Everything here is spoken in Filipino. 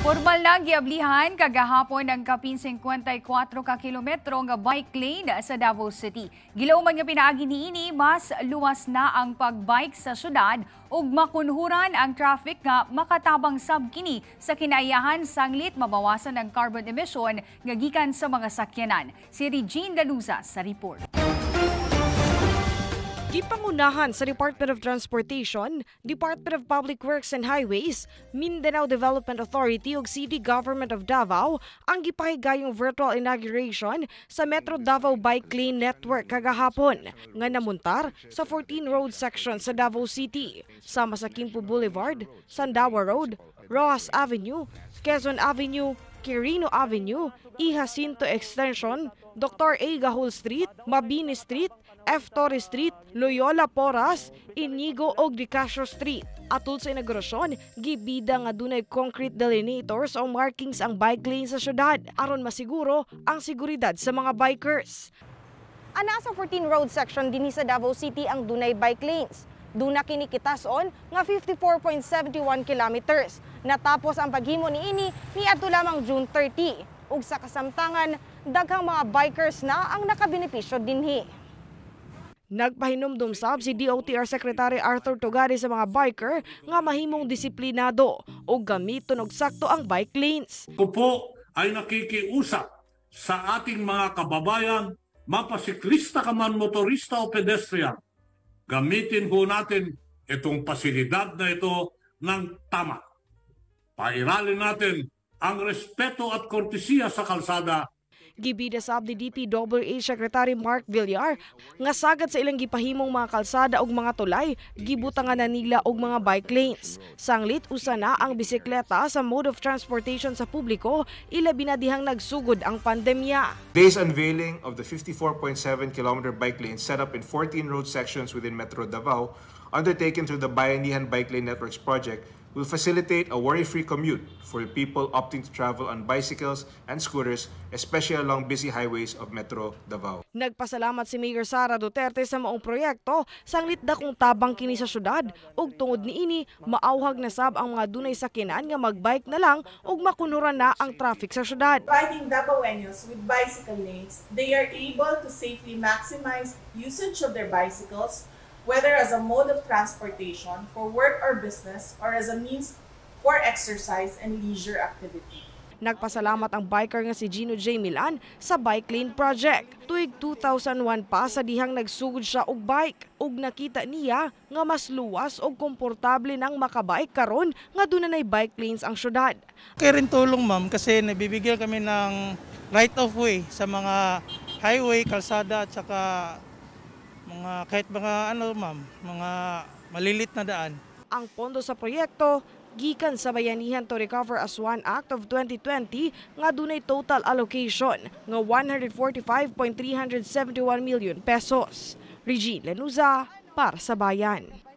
Formal na giablihan kagahapon ang kapin 54 ka kilometro nga bike lane sa Davao City. Gilaw man nga pinaagi niini, mas luwas na ang pagbike sa syudad ug makunhuran ang traffic nga makatabang sab kini sa kinaiyahan sanglit mabawasan ang carbon emission nga gikan sa mga sakyanan. Si Regine Daluza sa report. Gipangunahan sa Department of Transportation, Department of Public Works and Highways, Mindanao Development Authority ug City Government of Davao ang gipahigayong virtual inauguration sa Metro Davao Bike Lane Network kagahapon nga namuntar sa 14 road sections sa Davao City sama sa Kimpo Boulevard, Sandawa Road, Rojas Avenue, Quezon Avenue, Quirino Avenue, E. Jacinto Extension, Dr. A. Gahol Street, Mabini Street, F. Torres Street, Loyola Poras, Inigo og Street. Atul sa inaugurasyon, gibida nga dunay concrete delineators o markings ang bike lane sa syudad aron masiguro ang seguridad sa mga bikers. Ana sa 14 road section dinhi sa Davao City ang dunay bike lanes. Duna kini kitason nga 54.71 kilometers. Natapos ang paghimo niini ni ato lamang June 30 ug sa kasamtangan daghang mga bikers na ang nakabenepisyo dinhi. Nagpahinumdum sab si DOTR Secretary Arthur Tugari sa mga biker nga mahimong disiplinado o gamiton og sakto ang bike lanes. Kupo ay nakikiusap sa ating mga kababayan, mapasiklista ka man motorista o pedestrian, gamitin po natin itong pasilidad na ito ng tama. Pairalin natin ang respeto at kortesiya sa kalsada Gibida sa ni DPWA Secretary Mark Villar nga sagad sa ilang gipahimong mga kalsada ug mga tulay gibutangan na nila og mga bike lanes. Sanglit usa na ang bisikleta sa mode of transportation sa publiko ilabi na dihang nagsugod ang pandemya. Today's unveiling of the 54.7 kilometer bike lane set up in 14 road sections within Metro Davao undertaken through the Bayanihan Bike Lane Networks project will facilitate a worry-free commute for people opting to travel on bicycles and scooters, especially along busy highways of Metro Davao. Nagpasalamat si Mayor Sara Duterte sa maong proyekto, sanglit da kung tabang kini sa syudad, ug tungod niini maawhag na sab ang mga dunay sakinan nga magbike na lang ug makunuran na ang traffic sa syudad. Riding Davaoenos with bicycle lanes, they are able to safely maximize usage of their bicycles whether as a mode of transportation for work or business or as a means for exercise and leisure activity. Nagpasalamat ang biker nga si Gino J. Milan sa Bike Lane Project. Tuig 2001 pa sa dihang nagsugod siya og bike ug nakita niya nga mas luwas og komportable nang makabike karon nga dunay bike lanes ang syudad. Kay rin tulong ma'am kasi nabibigyan kami ng right of way sa mga highway, kalsada at saka mga kahit mga ano ma'am, mga malilit na daan. Ang pondo sa proyekto gikan sa Bayanihan to Recover as One Act of 2020 nga dunay total allocation nga 145.371 million pesos. Regine Lenuza para sa Bayan.